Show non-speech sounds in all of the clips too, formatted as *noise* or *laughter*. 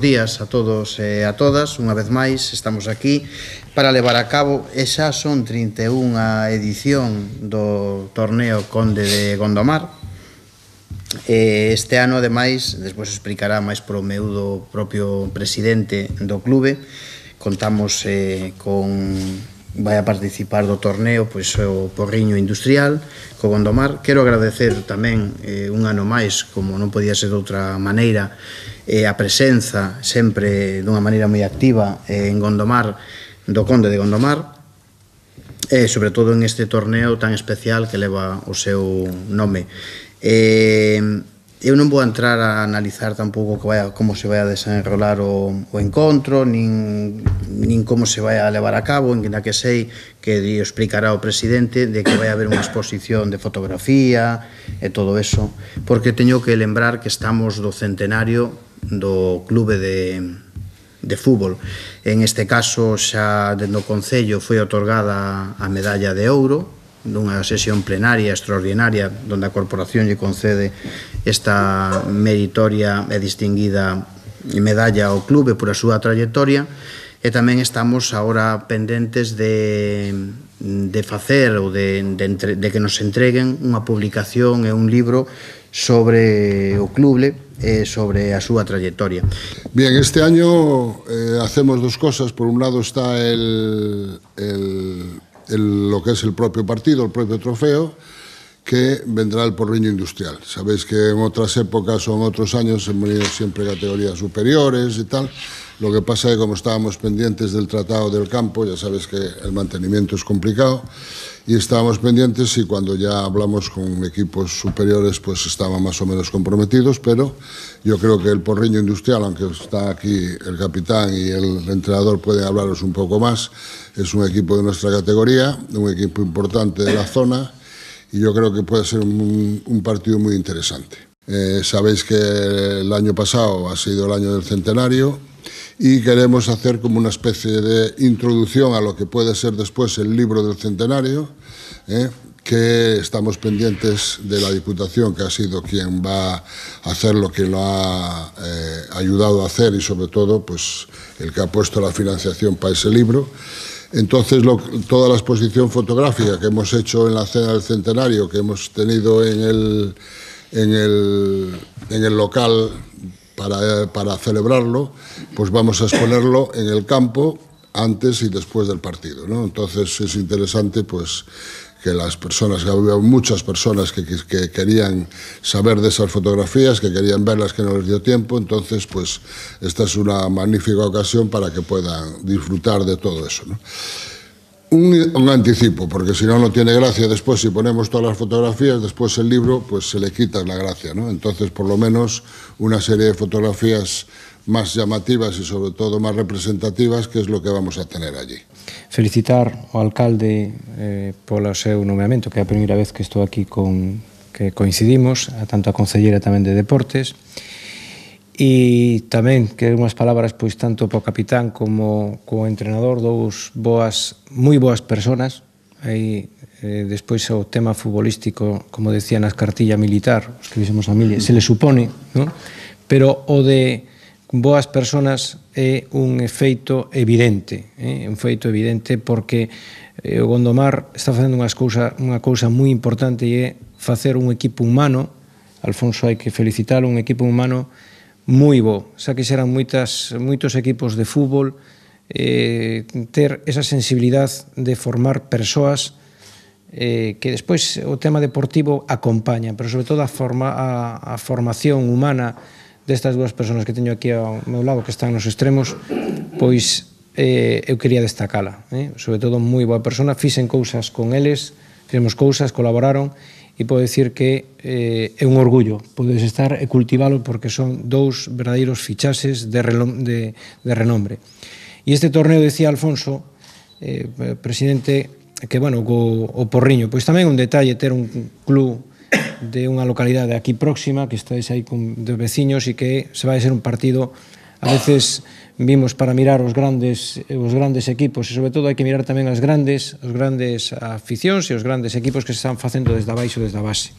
días a todos e a todas. Unha vez máis estamos aquí para levar a cabo e xa son 31 a edición do torneo Conde de Gondomar. Este ano, ademais, despois explicará máis pro meu do propio presidente do clube, contamos eh, con vai a participar do torneo pois o Porriño Industrial co Gondomar. Quero agradecer tamén eh, un ano máis, como non podía ser de outra maneira, eh, a presenza sempre dunha maneira moi activa eh, en Gondomar do Conde de Gondomar e eh, sobre todo en este torneo tan especial que leva o seu nome. Eh, Eu non vou entrar a analizar tampouco que vaya, como se vai a desenrolar o, o encontro, nin, nin como se vai a levar a cabo, en que sei que explicará o presidente de que vai haber unha exposición de fotografía e todo eso, porque teño que lembrar que estamos do centenario do clube de, de fútbol. En este caso xa dentro do Concello foi otorgada a medalla de ouro dunha sesión plenaria extraordinaria donde a corporación lle concede esta meritoria e distinguida medalla ao clube por a súa trayectoria e tamén estamos agora pendentes de, de facer ou de, de, entre, de que nos entreguen unha publicación e un libro sobre o clube e sobre a súa trayectoria. Bien, este año eh, hacemos dos cosas. Por un lado está el, el lo que es el propio partido, el propio trofeo, que vendrá el porriño industrial. Sabéis que en otras épocas o en otros años han venido siempre categorías superiores y tal. Lo que pasa es que como estábamos pendientes del Tratado del Campo, ya sabes que el mantenimiento es complicado, y estábamos pendientes y cuando ya hablamos con equipos superiores pues estaban más o menos comprometidos, pero yo creo que el porriño industrial, aunque está aquí el capitán y el entrenador pueden hablaros un poco más, es un equipo de nuestra categoría, un equipo importante de la zona y yo creo que puede ser un, partido muy interesante. Eh, sabéis que el año pasado ha sido el año del centenario y queremos hacer como una especie de introducción a lo que puede ser después el libro del centenario, eh, que estamos pendientes de la Diputación, que ha sido quien va a hacer lo que lo ha eh, ayudado a hacer y sobre todo pues, el que ha puesto la financiación para ese libro. Entonces, toda la exposición fotográfica que hemos hecho en la cena del centenario, que hemos tenido en el, en el, local para, para celebrarlo, pues vamos a exponerlo en el campo antes y después del partido. ¿no? Entonces, es interesante, pues que las personas, que había muchas personas que, querían saber de esas fotografías, que querían verlas, que no les dio tiempo, entonces pues esta es una magnífica ocasión para que puedan disfrutar de todo eso. Un, un, anticipo, porque si no, no tiene gracia después, si ponemos todas las fotografías, después el libro, pues se le quita la gracia, ¿no? Entonces, por lo menos, una serie de fotografías más llamativas y sobre todo más representativas, que es lo que vamos a tener allí. Felicitar ao alcalde eh, polo seu nomeamento, que é a primeira vez que estou aquí con que coincidimos, a tanto a Concellera tamén de Deportes, e tamén que unhas palabras pois tanto para o capitán como co entrenador, dous boas, moi boas personas, aí eh, despois o tema futbolístico, como decía nas cartilla militar, os que dixemos a mil, se le supone, ¿no? pero o de con boas personas é un efeito evidente, é eh? un efeito evidente porque eh, o Gondomar está facendo unhas cousa, unha cousa moi importante e é facer un equipo humano, Alfonso hai que felicitar un equipo humano moi bo, xa que xeran moitas, moitos equipos de fútbol eh, ter esa sensibilidade de formar persoas eh, que despois o tema deportivo acompaña, pero sobre todo a, forma, a, a formación humana destas dúas persoas que teño aquí ao meu lado que están nos extremos, pois eh, eu quería destacala. Eh? Sobre todo, moi boa persona, fixen cousas con eles, fixemos cousas, colaboraron, e podo dicir que eh, é un orgullo podes estar e cultivalo porque son dous verdadeiros fichases de, relom, de, de renombre. E este torneo, decía Alfonso, eh, presidente, que, bueno, o, o Porriño, pois tamén un detalle ter un club de unha localidade aquí próxima, que estáis aí con de veciños e que se vai ser un partido a veces vimos para mirar os grandes os grandes equipos e sobre todo hai que mirar tamén as grandes os grandes aficións e os grandes equipos que se están facendo desde abaixo desde a base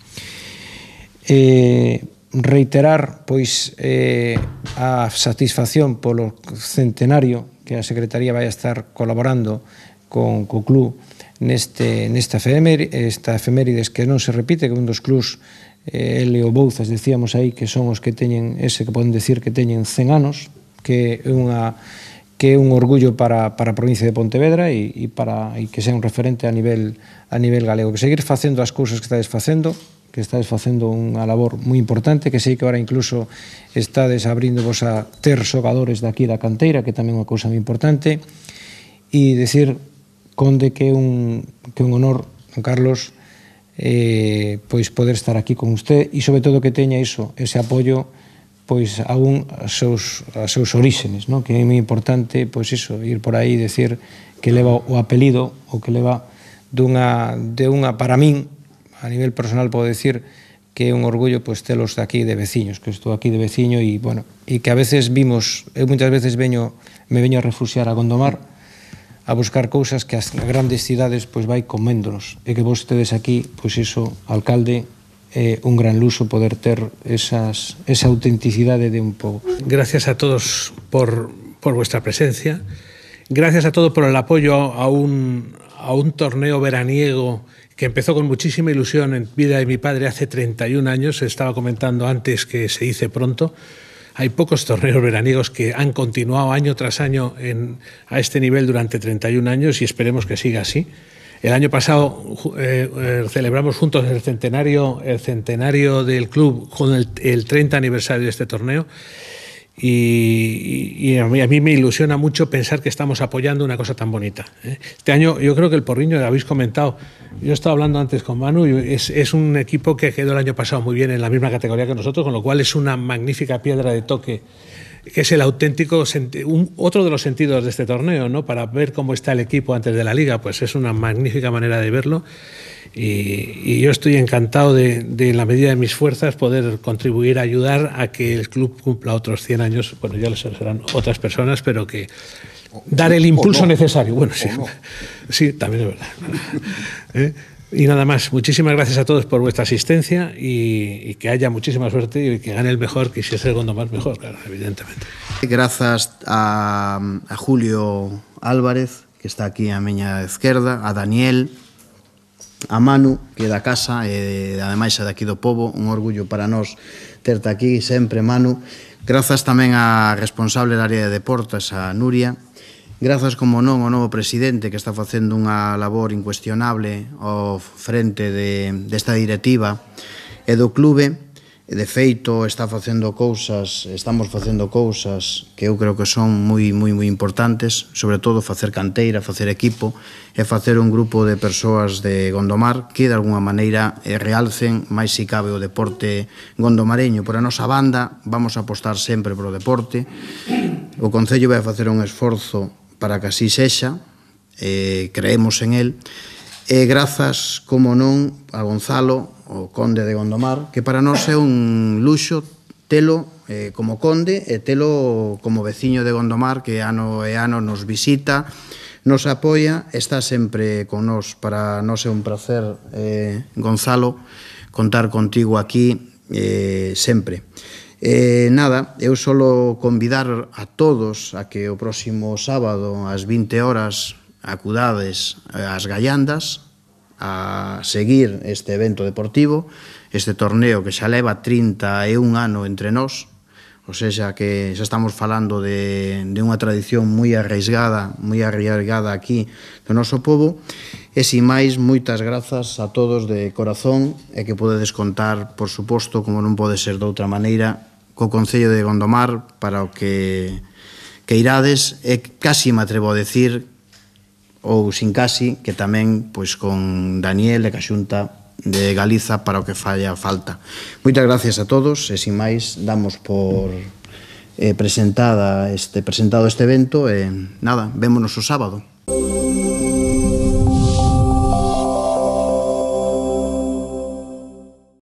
eh, reiterar pois eh, a satisfacción polo centenario que a Secretaría vai estar colaborando con co club neste, nesta efeméride, esta efemérides que non se repite, que un dos clubs eh, e o Bouzas, decíamos aí, que son os que teñen ese que poden decir que teñen 100 anos, que é unha que é un orgullo para, para a provincia de Pontevedra e, e, para, e que sea un referente a nivel, a nivel galego. Que seguir facendo as cousas que estades facendo, que estades facendo unha labor moi importante, que sei que agora incluso estades abrindo vos a ter xogadores daqui da canteira, que tamén é unha cousa moi importante, e decir Conde que é un, que un honor, don Carlos, eh, pois poder estar aquí con usted e sobre todo que teña iso, ese apoio pois a un aos seus, as seus orígenes, no? que é moi importante pois iso, ir por aí e decir que leva o apelido o que leva dunha, de unha para min, a nivel personal podo decir que é un orgullo pois telos de aquí de veciños, que estou aquí de veciño e bueno, e que a veces vimos, eu moitas veces veño me veño a refugiar a Gondomar, a buscar cousas que as grandes cidades pois vai coméndonos e que vostedes aquí, pois iso, alcalde, é eh, un gran luso poder ter esas, esa autenticidade de un pobo. Gracias a todos por, por vuestra presencia. Gracias a todos por el apoyo a un, a un torneo veraniego que empezó con muchísima ilusión en vida de mi padre hace 31 años. Estaba comentando antes que se hice pronto. hay pocos torneos veraniegos que han continuado año tras año a este nivel durante 31 años y esperemos que siga así. El año pasado eh, eh, celebramos juntos el centenario, el centenario del club con el, el 30 aniversario de este torneo y, a, mí, me ilusiona mucho pensar que estamos apoyando una cosa tan bonita. ¿eh? Este año yo creo que el Porriño, lo habéis comentado, yo estaba hablando antes con Manu, y es, un equipo que quedó el año pasado muy bien en la misma categoría que nosotros, con lo cual es una magnífica piedra de toque que es el auténtico otro de los sentidos de este torneo, ¿no? Para ver cómo está el equipo antes de la liga, pues es una magnífica manera de verlo. Y, yo estoy encantado de, en la medida de mis fuerzas, poder contribuir a ayudar a que el club cumpla otros 100 años. Bueno, ya lo serán otras personas, pero que dar el impulso necesario. Bueno, *laughs* sí, también es verdad. *laughs* ¿Eh? Y nada más, muchísimas gracias a todos por vuestra asistencia y, que haya muchísima suerte y que gane el mejor, que si es el segundo más mejor, claro, evidentemente. Gracias a, Julio Álvarez, que está aquí a mi izquierda, a Daniel, a Manu, que é da casa e ademais é daqui do povo, un orgullo para nós terte aquí sempre, Manu. Grazas tamén a responsable da área de deportes, a Nuria. Grazas, como non, ao novo presidente que está facendo unha labor incuestionable ao frente de, desta directiva e do clube de feito está facendo cousas, estamos facendo cousas que eu creo que son moi moi moi importantes, sobre todo facer canteira, facer equipo e facer un grupo de persoas de Gondomar que de alguna maneira eh, realcen máis si cabe o deporte gondomareño. Por a nosa banda vamos a apostar sempre polo deporte. O Concello vai facer un esforzo para que así sexa, eh, creemos en el, e grazas, como non, a Gonzalo, o conde de Gondomar, que para nós é un luxo telo eh, como conde e telo como veciño de Gondomar que ano e ano nos visita, nos apoia, está sempre con nós. Para nós é un placer, eh, Gonzalo, contar contigo aquí eh, sempre. Eh, nada, eu solo convidar a todos a que o próximo sábado ás 20 horas acudades eh, ás gallandas a seguir este evento deportivo, este torneo que xa leva 31 ano entre nós, ou seja, que xa estamos falando de, de unha tradición moi arriesgada, moi arriesgada aquí do noso povo, e sin máis, moitas grazas a todos de corazón e que podedes contar, por suposto, como non pode ser de outra maneira, co Concello de Gondomar para o que que irades e casi me atrevo a decir ou sin casi, que tamén pois con Daniel e xunta de Galiza para o que falla falta. Moitas gracias a todos e sin máis damos por eh, presentada este presentado este evento e nada, vémonos o sábado.